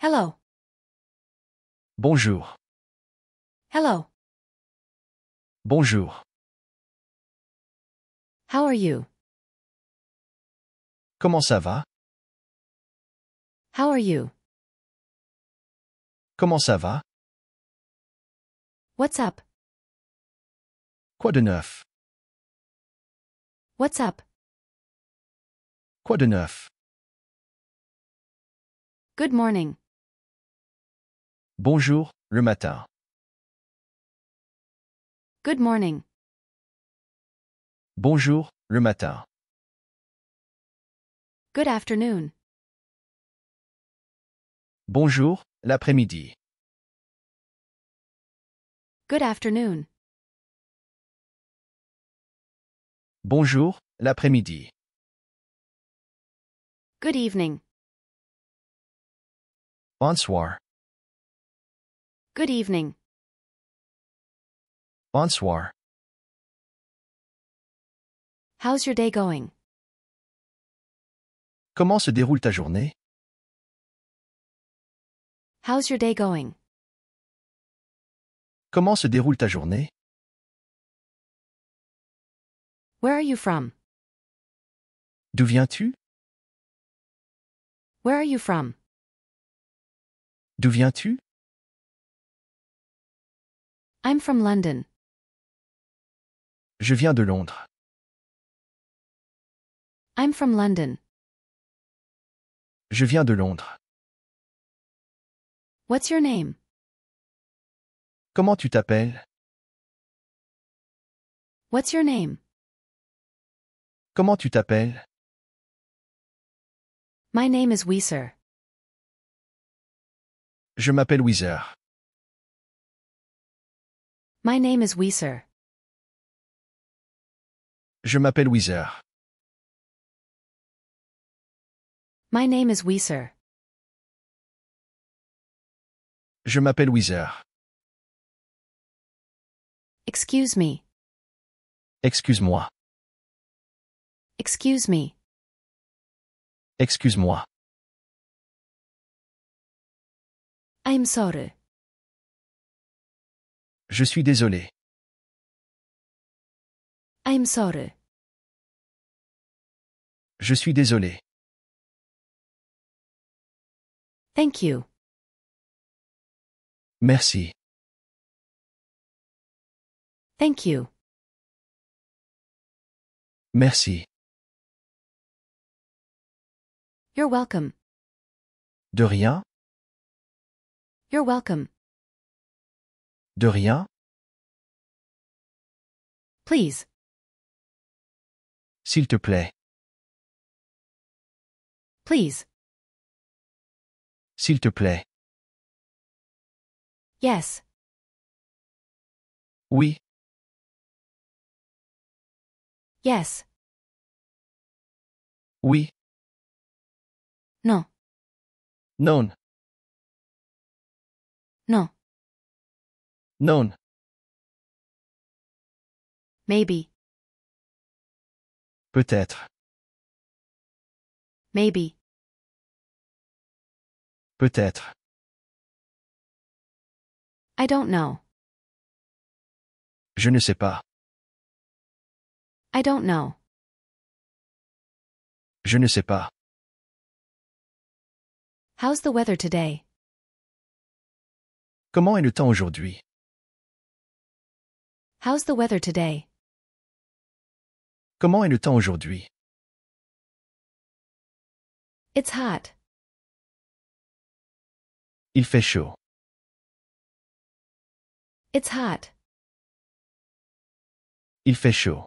Hello. Bonjour. Hello. Bonjour. How are you? Comment ça va? How are you? Comment ça va? What's up? Quoi de neuf? What's up? Quoi de neuf? Good morning. Bonjour, le matin. Good morning. Bonjour, le matin. Good afternoon. Bonjour, l'après-midi. Good afternoon. Bonjour, l'après-midi. Good evening. Bonsoir. Good evening. Bonsoir. How's your day going? Comment se déroule ta journée? How's your day going? Comment se déroule ta journée? Where are you from? D'où viens-tu? Where are you from? D'où viens-tu? I'm from London. Je viens de Londres. I'm from London. Je viens de Londres. What's your name? Comment tu t'appelles? What's your name? Comment tu t'appelles? My name is Weezer. Je m'appelle Weezer. My name is Weezer. Je m'appelle Weezer. My name is Weezer. Je m'appelle Weezer. Excuse me. Excuse-moi. Excuse me. Excuse-moi. I'm sorry. Je suis désolé. I'm sorry. Je suis désolé. Thank you. Merci. Thank you. Merci. You're welcome. De rien. You're welcome. De rien Please. S'il te plaît. Please. S'il te plaît. Yes. Oui. Yes. Oui. Non. Non. known maybe peut-être maybe peut-être I don't know je ne sais pas I don't know je ne sais pas How's the weather today Comment est le temps aujourd'hui How's the weather today? Comment est le temps aujourd'hui? It's hot. Il fait chaud. It's hot. Il fait chaud.